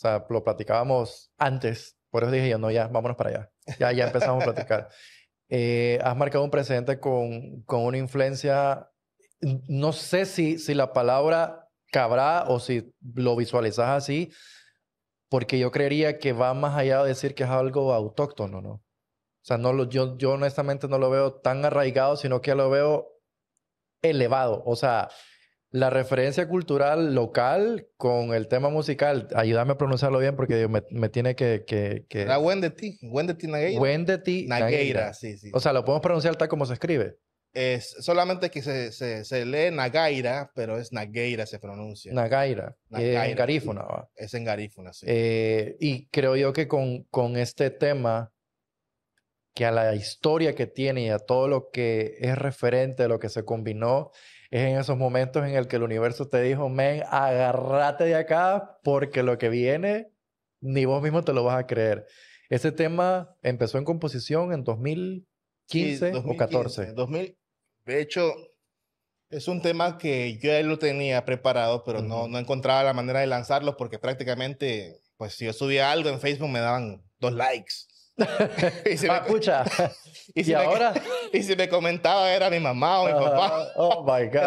O sea, lo platicábamos antes. Por eso dije yo, no, ya, vámonos para allá. Ya, ya empezamos a platicar. Eh, has marcado un precedente con, con, una influencia, no sé si, si la palabra cabrá o si lo visualizas así, porque yo creería que va más allá de decir que es algo autóctono, ¿no? O sea, no lo, yo, yo honestamente no lo veo tan arraigado, sino que lo veo elevado. O sea, la referencia cultural local con el tema musical. Ayúdame a pronunciarlo bien porque me, me tiene que... La Wendeti, Wendeti Nagueira. Wendeti Nagueira. sí, sí. O sea, lo podemos pronunciar tal como se escribe. Es solamente que se, se, lee Nagaira, pero es Nagueira se pronuncia. Nagaira. en Es en Garífuna, sí. Eh, y creo yo que con, con este tema que a la historia que tiene y a todo lo que es referente, a lo que se combinó, es en esos momentos en el que el universo te dijo, men, agárrate de acá porque lo que viene ni vos mismo te lo vas a creer. Ese tema empezó en composición en 2015, o 2014. 2000, de hecho, es un tema que yo ya lo tenía preparado, pero no, no encontraba la manera de lanzarlo porque prácticamente, pues si yo subía algo en Facebook me daban dos likes. y se me, escucha Y, si ahora? y si me comentaba era mi mamá o mi papá. oh my God.